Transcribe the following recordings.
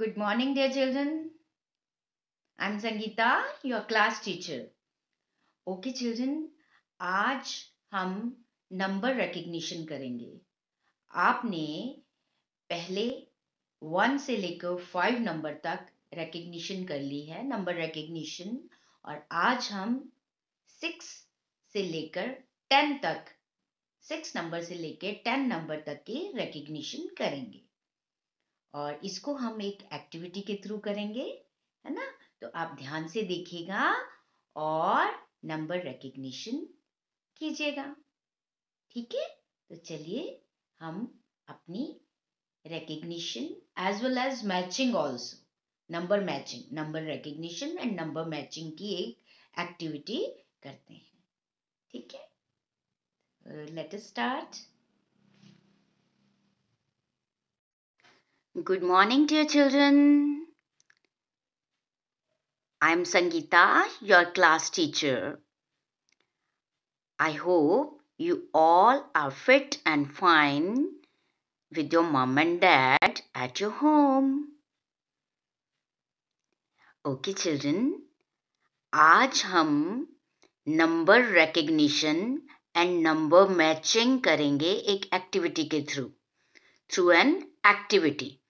Good morning, dear children. I'm Sangeeta, your class teacher. Okay, children, आज हम number recognition करेंगे आपने पहले वन से लेकर फाइव नंबर तक रिकग्निशन कर ली है नंबर रिकग्निशन और आज हम सिक्स से लेकर टेन तक सिक्स नंबर से लेकर टेन नंबर तक की रिकग्निशन करेंगे और इसको हम एक एक्टिविटी के थ्रू करेंगे है ना तो आप ध्यान से देखिएगा और नंबर रिकग्निशन कीजिएगा ठीक है तो चलिए हम अपनी recognition as well as matching also number matching number recognition and number matching की एक एक्टिविटी करते हैं ठीक है let uh, start Good morning, dear children. I am Sangeeta, your class teacher. I hope you all are fit and fine with your mom and dad at your home. Okay, children. आज हम number recognition and number matching करेंगे एक activity के through through an activity.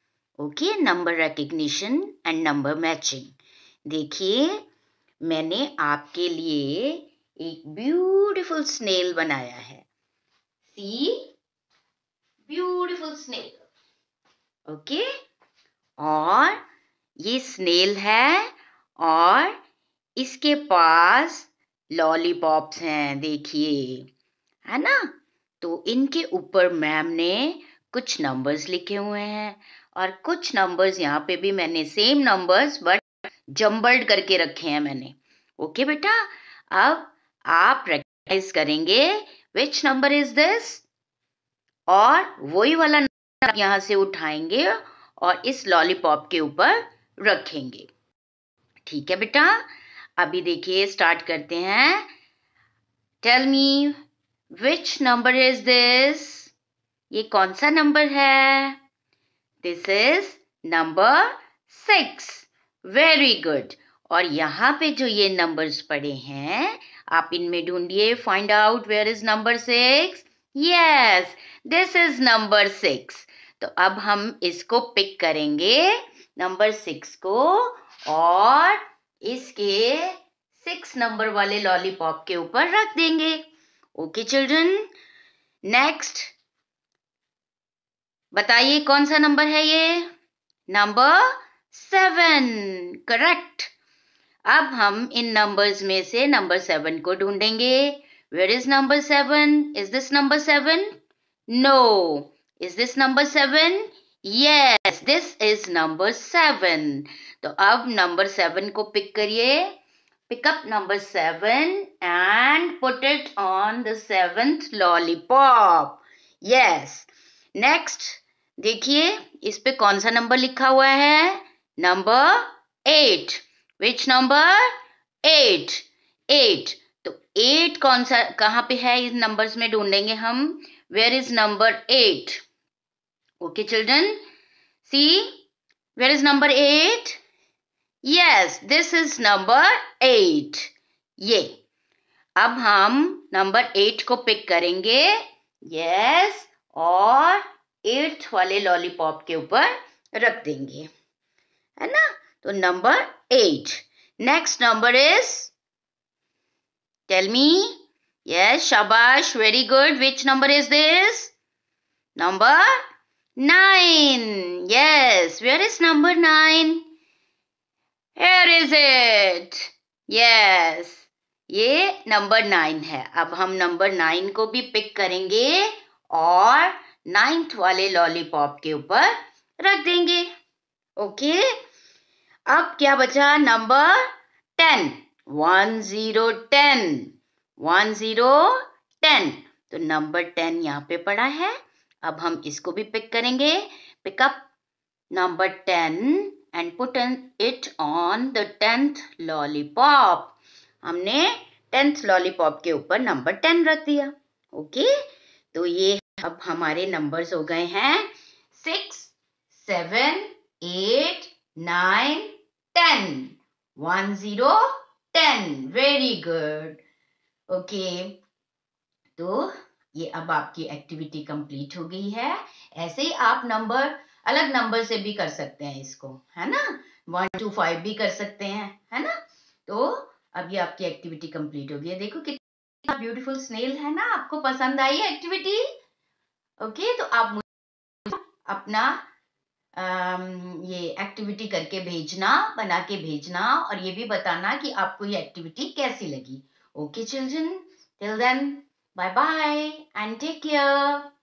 Okay, number recognition and number matching. देखिए मैंने आपके लिए एक ब्यूटीफुल स्नेल बनाया है सी ब्यूटीफुल स्नेल ओके और ये स्नेल है और इसके पास लॉलीपॉप्स हैं देखिए है ना तो इनके ऊपर मैम ने कुछ नंबर्स लिखे हुए हैं और कुछ नंबर्स यहाँ पे भी मैंने सेम नंबर्स बट जम्बल्ड करके रखे हैं मैंने ओके okay, बेटा अब आप रिकॉग्नाइज करेंगे विच नंबर इज दिस और वही वाला नंबर यहाँ से उठाएंगे और इस लॉलीपॉप के ऊपर रखेंगे ठीक है बेटा अभी देखिए स्टार्ट करते हैं tell me which number is this ये कौन सा नंबर है this is number six very good और यहाँ पे जो ये नंबर्स पड़े हैं आप इनमें ढूंढिए find out where is number six yes this is number six तो अब हम इसको पिक करेंगे नंबर सिक्स को और इसके सिक्स नंबर वाले लॉलीपॉप के ऊपर रख देंगे ओके चिल्ड्रन नेक्स्ट बताइए कौन सा नंबर है ये नंबर सेवन करेक्ट अब हम इन नंबर्स में से नंबर सेवन को ढूंढेंगे where is number seven is this number seven no is this number seven yes this is number seven तो अब नंबर सेवन को पिक करिए pick up number 7 and put it on the seventh lollipop. Yes. Next देखिए इस पे कौन सा number लिखा हुआ है number eight which number eight eight तो एट कौन सा कहाँ पे है इस नंबर्स में ढूंढेंगे हम where is number eight okay children see where is number eight yes this is number eight ये अब हम नंबर एट को पिक करेंगे यस yes, और एट्थ वाले लॉलीपॉप के ऊपर रख देंगे है ना तो number eight next number is tell me yes शाबाश very good which number is this number nine yes where is number nine here is it yes ये नंबर नाइन है अब हम नंबर नाइन को भी पिक करेंगे और नाइन्थ वाले लॉलीपॉप के ऊपर रख देंगे ओके अब क्या बचा number ten one zero ten one zero ten तो नंबर टेन यहाँ पे पड़ा है अब हम इसको भी पिक करेंगे pick up number ten and put it on the tenth lollipop हमने टेंथ लॉलीपॉप के ऊपर नंबर टेन रख दिया ओके okay? तो ये अब हमारे नंबर्स हो गए हैं six seven eight nine ten one zero ten very good okay तो ये अब आपकी एक्टिविटी कंप्लीट हो गई है ऐसे ही आप नंबर अलग नंबर से भी कर सकते हैं इसको है ना वन टू फाइव भी कर सकते हैं है ना तो अब ये आपकी एक्टिविटी कंप्लीट हो गई है देखो ब्यूटीफुल स्नेल है ना आपको पसंद आई एक्टिविटी ओके तो आप मुझे अपना आम, ये एक्टिविटी करके भेजना बना के भेजना और ये भी बताना कि आपको ये एक्टिविटी कैसी लगी okay children till then bye bye and take care